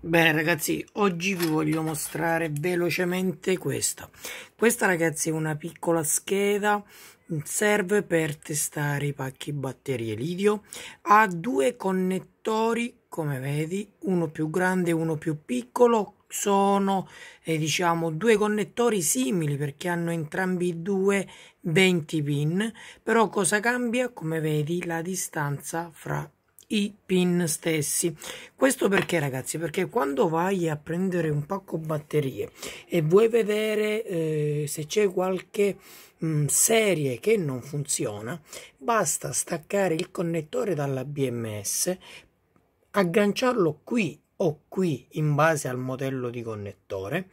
Bene ragazzi, oggi vi voglio mostrare velocemente questa. Questa ragazzi è una piccola scheda, mm, serve per testare i pacchi batterie lidio. Ha due connettori, come vedi, uno più grande e uno più piccolo. Sono eh, diciamo due connettori simili perché hanno entrambi i due 20 pin, però cosa cambia? Come vedi la distanza fra i pin stessi questo perché ragazzi perché quando vai a prendere un pacco batterie e vuoi vedere eh, se c'è qualche mh, mm, serie che non funziona basta staccare il connettore dalla bms agganciarlo qui o qui in base al modello di connettore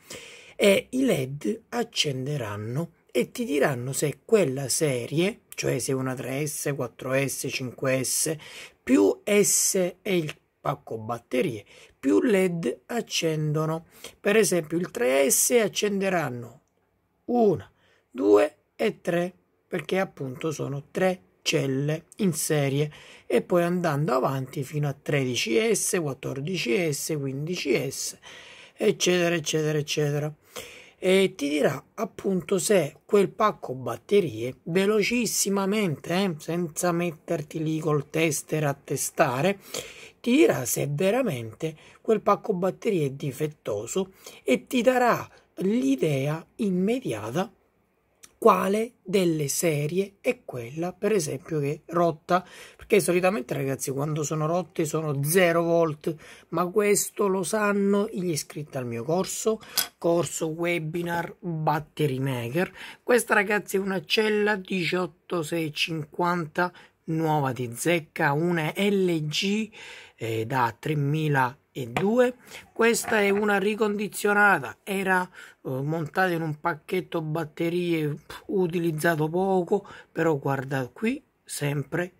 e i led accenderanno e ti diranno se quella serie cioè se una 3S, 4S, 5S, più S è il pacco batterie, più LED accendono. Per esempio il 3S accenderanno 1, 2 e 3 perché appunto sono 3 celle in serie e poi andando avanti fino a 13S, 14S, 15S eccetera eccetera eccetera e ti dirà appunto se quel pacco batterie velocissimamente eh, senza metterti lì col tester a testare ti dirà se veramente quel pacco batterie è difettoso e ti darà l'idea immediata quale delle serie è quella per esempio che rotta perché solitamente ragazzi quando sono rotte sono 0 volt ma questo lo sanno gli iscritti al mio corso corso webinar battery maker questa ragazzi è una cella 18650 nuova di zecca una LG eh, da 3000 e 2 questa è una ricondizionata era eh, montata in un pacchetto batterie utilizzato poco però guarda qui sempre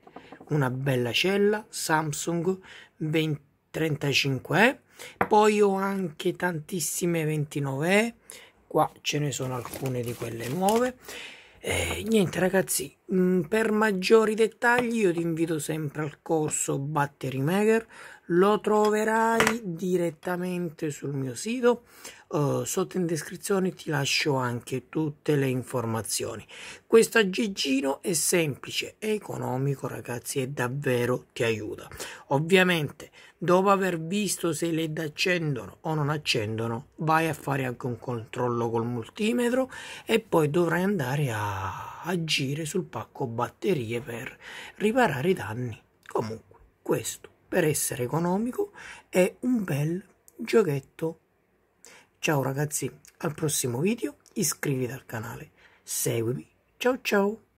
una bella cella Samsung 2035 e poi ho anche tantissime 29E qua ce ne sono alcune di quelle nuove eh, niente ragazzi Mm, per maggiori dettagli io ti invito sempre al corso Battery Maker, lo troverai direttamente sul mio sito, uh, sotto in descrizione ti lascio anche tutte le informazioni. Questo aggeggino è semplice, è economico ragazzi e davvero ti aiuta. Ovviamente dopo aver visto se le LED accendono o non accendono vai a fare anche un controllo col multimetro e poi dovrai andare a agire sul pacco batterie per riparare i danni. Comunque, questo per essere economico è un bel giochetto. Ciao ragazzi, al prossimo video iscriviti al canale, seguimi, ciao ciao!